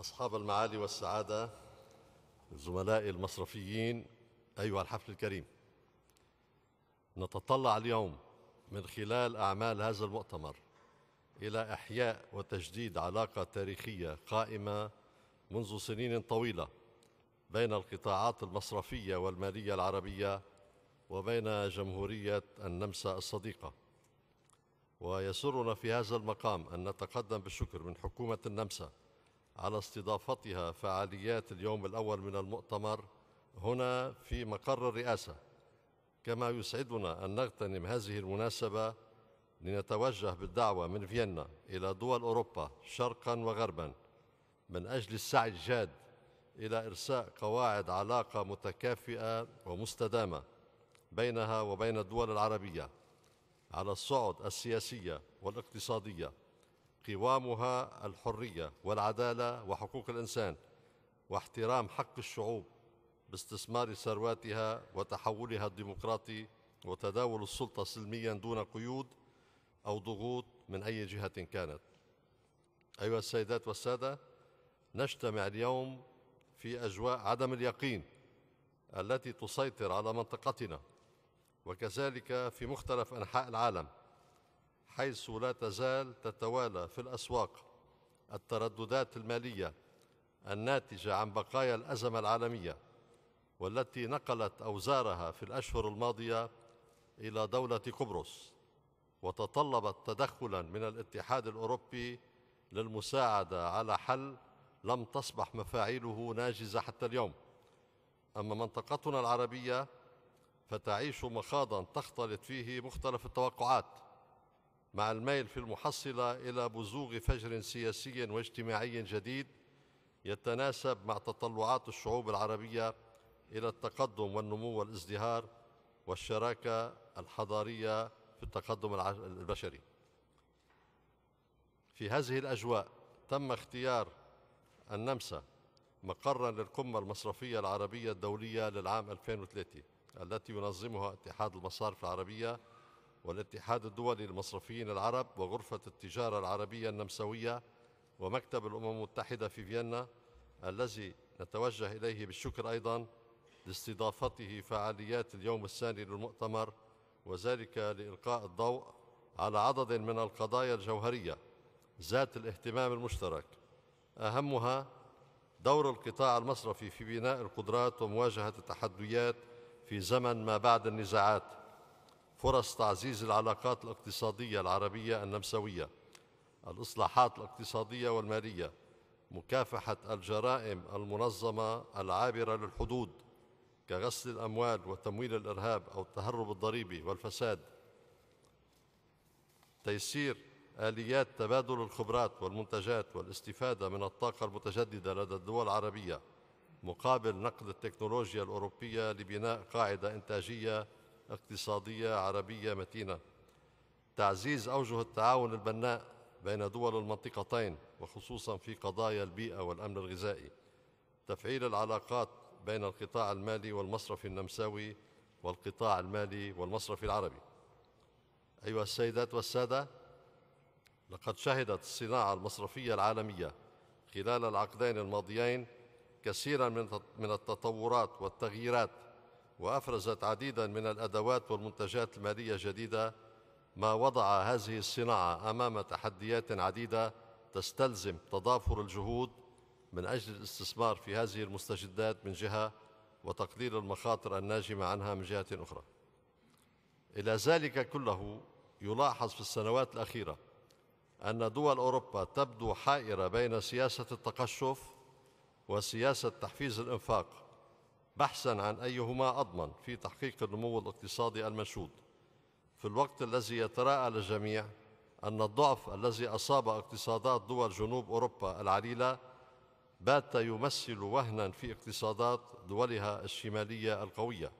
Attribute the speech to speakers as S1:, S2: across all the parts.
S1: أصحاب المعالي والسعادة زملائي المصرفيين أيها الحفل الكريم نتطلع اليوم من خلال أعمال هذا المؤتمر إلى إحياء وتجديد علاقة تاريخية قائمة منذ سنين طويلة بين القطاعات المصرفية والمالية العربية وبين جمهورية النمسا الصديقة ويسرنا في هذا المقام أن نتقدم بالشكر من حكومة النمسا على استضافتها فعاليات اليوم الأول من المؤتمر هنا في مقر الرئاسة كما يسعدنا أن نغتنم هذه المناسبة لنتوجه بالدعوة من فيينا إلى دول أوروبا شرقا وغربا من أجل السعي الجاد إلى إرساء قواعد علاقة متكافئة ومستدامة بينها وبين الدول العربية على الصعد السياسية والاقتصادية قوامها الحرية والعدالة وحقوق الإنسان واحترام حق الشعوب باستثمار ثرواتها وتحولها الديمقراطي وتداول السلطة سلميا دون قيود أو ضغوط من أي جهة كانت أيها السيدات والسادة نجتمع اليوم في أجواء عدم اليقين التي تسيطر على منطقتنا وكذلك في مختلف أنحاء العالم حيث لا تزال تتوالى في الأسواق الترددات المالية الناتجة عن بقايا الأزمة العالمية والتي نقلت أوزارها في الأشهر الماضية إلى دولة قبرص وتطلبت تدخلا من الاتحاد الأوروبي للمساعدة على حل لم تصبح مفاعيله ناجزة حتى اليوم أما منطقتنا العربية فتعيش مخاضا تختلط فيه مختلف التوقعات مع الميل في المحصلة إلى بزوغ فجر سياسي واجتماعي جديد يتناسب مع تطلعات الشعوب العربية إلى التقدم والنمو والازدهار والشراكة الحضارية في التقدم البشري في هذه الأجواء تم اختيار النمسا مقرا للقمة المصرفية العربية الدولية للعام 2003 التي ينظمها اتحاد المصارف العربية والاتحاد الدولي للمصرفيين العرب وغرفة التجارة العربية النمساوية ومكتب الأمم المتحدة في فيينا الذي نتوجه إليه بالشكر أيضا لاستضافته فعاليات اليوم الثاني للمؤتمر وذلك لإلقاء الضوء على عدد من القضايا الجوهرية ذات الاهتمام المشترك أهمها دور القطاع المصرفي في بناء القدرات ومواجهة التحديات في زمن ما بعد النزاعات فرص تعزيز العلاقات الاقتصادية العربية النمساوية الإصلاحات الاقتصادية والمالية مكافحة الجرائم المنظمة العابرة للحدود كغسل الأموال وتمويل الإرهاب أو التهرب الضريبي والفساد تيسير آليات تبادل الخبرات والمنتجات والاستفادة من الطاقة المتجددة لدى الدول العربية مقابل نقل التكنولوجيا الأوروبية لبناء قاعدة إنتاجية اقتصادية عربية متينة تعزيز أوجه التعاون البناء بين دول المنطقتين وخصوصا في قضايا البيئة والأمن الغذائي تفعيل العلاقات بين القطاع المالي والمصرف النمساوي والقطاع المالي والمصرف العربي أيها السيدات والسادة لقد شهدت الصناعة المصرفية العالمية خلال العقدين الماضيين كثيرا من التطورات والتغييرات وافرزت عديدا من الادوات والمنتجات الماليه الجديده ما وضع هذه الصناعه امام تحديات عديده تستلزم تضافر الجهود من اجل الاستثمار في هذه المستجدات من جهه وتقليل المخاطر الناجمه عنها من جهه اخرى الى ذلك كله يلاحظ في السنوات الاخيره ان دول اوروبا تبدو حائره بين سياسه التقشف وسياسه تحفيز الانفاق بحثا عن أيهما أضمن في تحقيق النمو الاقتصادي المنشود في الوقت الذي يتراءى للجميع أن الضعف الذي أصاب اقتصادات دول جنوب أوروبا العليلة بات يمثل وهنا في اقتصادات دولها الشمالية القوية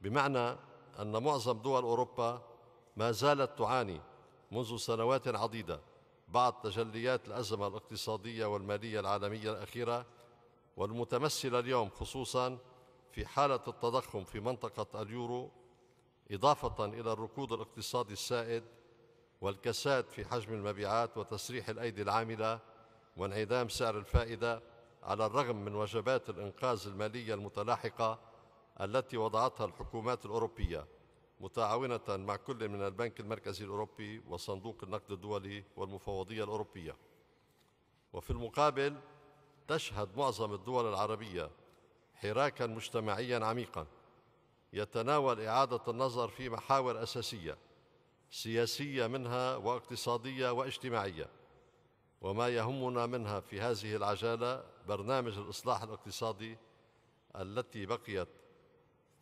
S1: بمعنى أن معظم دول أوروبا ما زالت تعاني منذ سنوات عديدة بعد تجليات الأزمة الاقتصادية والمالية العالمية الأخيرة والمتمثلة اليوم خصوصاً في حالة التضخم في منطقة اليورو إضافة إلى الركود الاقتصادي السائد والكساد في حجم المبيعات وتسريح الأيدي العاملة وانعدام سعر الفائدة على الرغم من وجبات الإنقاذ المالية المتلاحقة التي وضعتها الحكومات الأوروبية متعاونة مع كل من البنك المركزي الأوروبي وصندوق النقد الدولي والمفوضية الأوروبية وفي المقابل تشهد معظم الدول العربية حراكا مجتمعيا عميقا يتناول إعادة النظر في محاور أساسية سياسية منها واقتصادية واجتماعية وما يهمنا منها في هذه العجالة برنامج الإصلاح الاقتصادي التي بقيت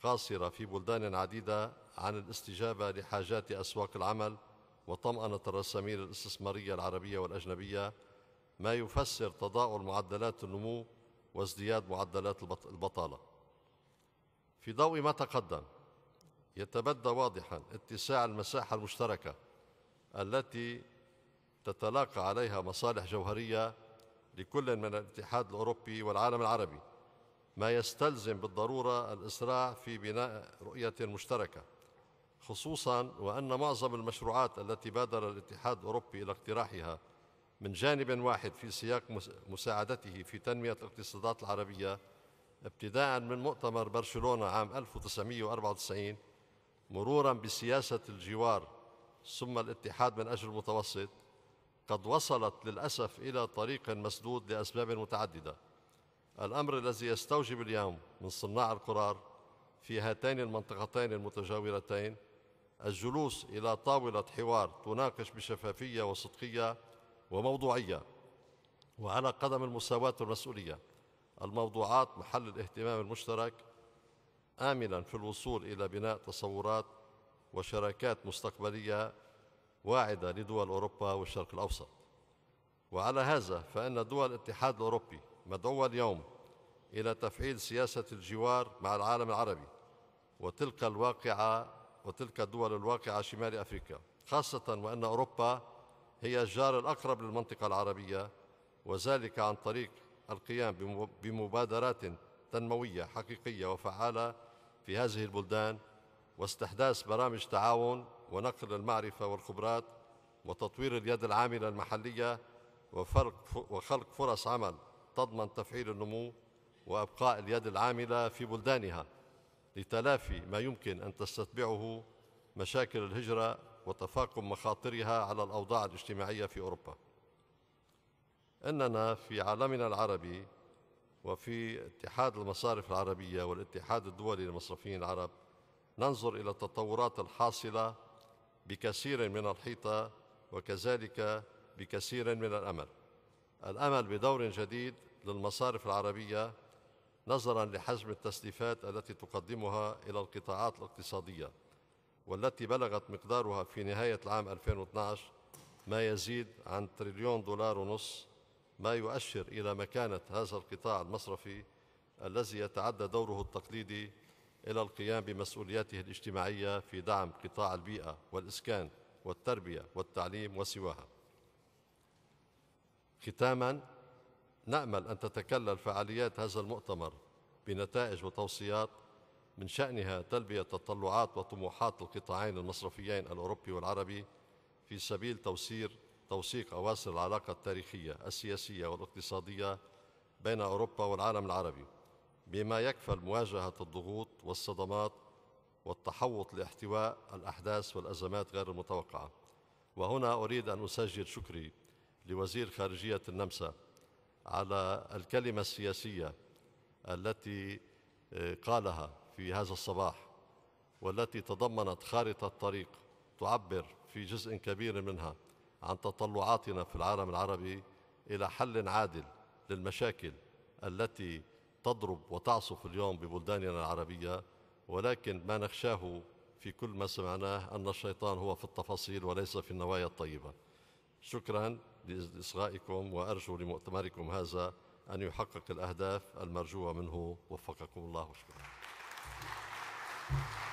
S1: قاصرة في بلدان عديدة عن الاستجابة لحاجات أسواق العمل وطمأنة الرسامير الاستثمارية العربية والأجنبية ما يفسر تضاؤل معدلات النمو وازدياد معدلات البطالة في ضوء ما تقدم يتبدى واضحا اتساع المساحة المشتركة التي تتلاقى عليها مصالح جوهرية لكل من الاتحاد الأوروبي والعالم العربي ما يستلزم بالضرورة الإسراع في بناء رؤية مشتركة خصوصا وأن معظم المشروعات التي بادر الاتحاد الأوروبي إلى اقتراحها من جانب واحد في سياق مساعدته في تنمية الاقتصادات العربية ابتداء من مؤتمر برشلونة عام 1994 مرورا بسياسة الجوار ثم الاتحاد من أجل المتوسط قد وصلت للأسف إلى طريق مسدود لأسباب متعددة الأمر الذي يستوجب اليوم من صناع القرار في هاتين المنطقتين المتجاورتين الجلوس إلى طاولة حوار تناقش بشفافية وصدقية وموضوعية وعلى قدم المساواة والمسؤولية الموضوعات محل الاهتمام المشترك آملا في الوصول إلى بناء تصورات وشراكات مستقبلية واعدة لدول أوروبا والشرق الأوسط وعلى هذا فإن دول الاتحاد الأوروبي مدعوة اليوم إلى تفعيل سياسة الجوار مع العالم العربي وتلك الواقعة وتلك الدول الواقعة شمال أفريقيا خاصة وأن أوروبا هي الجار الأقرب للمنطقة العربية وذلك عن طريق القيام بمبادرات تنموية حقيقية وفعالة في هذه البلدان واستحداث برامج تعاون ونقل المعرفة والخبرات وتطوير اليد العاملة المحلية وخلق فرص عمل تضمن تفعيل النمو وابقاء اليد العامله في بلدانها لتلافي ما يمكن ان تستتبعه مشاكل الهجره وتفاقم مخاطرها على الأوضاع الاجتماعية في أوروبا أننا في عالمنا العربي وفي اتحاد المصارف العربية والاتحاد الدولي للمصرفيين العرب ننظر إلى التطورات الحاصلة بكثير من الحيطة وكذلك بكثير من الأمل الأمل بدور جديد للمصارف العربية نظراً لحجم التسليفات التي تقدمها إلى القطاعات الاقتصادية والتي بلغت مقدارها في نهاية العام 2012 ما يزيد عن تريليون دولار ونصف ما يؤشر إلى مكانة هذا القطاع المصرفي الذي يتعدى دوره التقليدي إلى القيام بمسؤولياته الاجتماعية في دعم قطاع البيئة والإسكان والتربية والتعليم وسواها ختاماً نأمل أن تتكلل فعاليات هذا المؤتمر بنتائج وتوصيات من شأنها تلبية تطلعات وطموحات القطاعين المصرفيين الأوروبي والعربي في سبيل توسير توثيق أواصر العلاقة التاريخية السياسية والاقتصادية بين أوروبا والعالم العربي بما يكفل مواجهة الضغوط والصدمات والتحوط لاحتواء الأحداث والأزمات غير المتوقعة وهنا أريد أن أسجل شكري لوزير خارجية النمسا على الكلمة السياسية التي آه، قالها في هذا الصباح والتي تضمنت خارطة طريق تعبر في جزء كبير منها عن تطلعاتنا في العالم العربي إلى حل عادل للمشاكل التي تضرب وتعصف اليوم ببلداننا العربية ولكن ما نخشاه في كل ما سمعناه أن الشيطان هو في التفاصيل وليس في النوايا الطيبة شكرا لإصغائكم وأرجو لمؤتمركم هذا أن يحقق الأهداف المرجوة منه وفقكم الله وشكرا you.